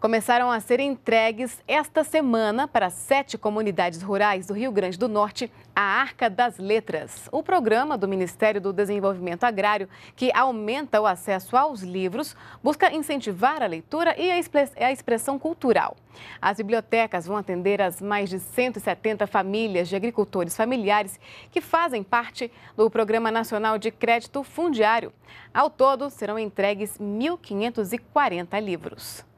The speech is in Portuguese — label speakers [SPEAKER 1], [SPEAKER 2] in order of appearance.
[SPEAKER 1] começaram a ser entregues esta semana para sete comunidades rurais do Rio Grande do Norte a Arca das Letras, o programa do Ministério do Desenvolvimento Agrário que aumenta o acesso aos livros, busca incentivar a leitura e a expressão cultural. As bibliotecas vão atender as mais de 170 famílias de agricultores familiares que fazem parte do Programa Nacional de Crédito Fundiário. Ao todo, serão entregues 1.540 livros.